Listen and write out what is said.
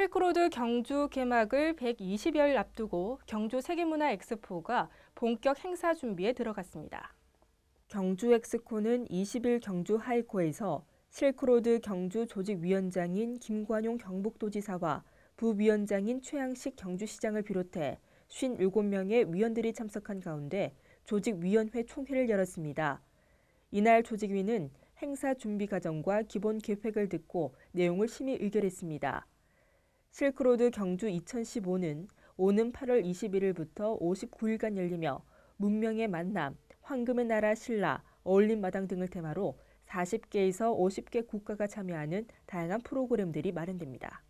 실크로드 경주 개막을 120여일 앞두고 경주 세계문화 엑스포가 본격 행사 준비에 들어갔습니다. 경주 엑스코는 20일 경주 하이코에서 실크로드 경주 조직위원장인 김관용 경북도지사와 부위원장인 최양식 경주시장을 비롯해 57명의 위원들이 참석한 가운데 조직위원회 총회를 열었습니다. 이날 조직위는 행사 준비 과정과 기본 계획을 듣고 내용을 심의 의결했습니다. 실크로드 경주 2015는 오는 8월 21일부터 59일간 열리며 문명의 만남, 황금의 나라 신라, 어울림마당 등을 테마로 40개에서 50개 국가가 참여하는 다양한 프로그램들이 마련됩니다.